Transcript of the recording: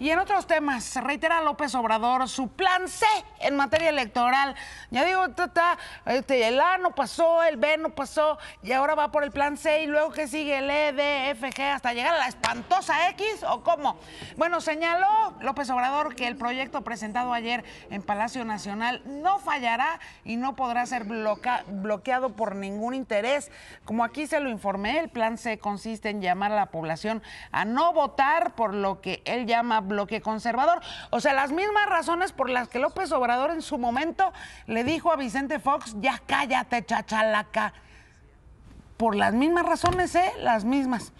Y en otros temas, reitera López Obrador su plan C en materia electoral. Ya digo, este, el A no pasó, el B no pasó, y ahora va por el plan C y luego que sigue el E, D, F, G, hasta llegar a la espantosa X o cómo. Bueno, señaló López Obrador que el proyecto presentado ayer en Palacio Nacional no fallará y no podrá ser bloqueado por ningún interés. Como aquí se lo informé, el plan C consiste en llamar a la población a no votar por lo que él llama bloque conservador. O sea, las mismas razones por las que López Obrador en su momento le dijo a Vicente Fox, ya cállate, chachalaca. Por las mismas razones, ¿eh? Las mismas.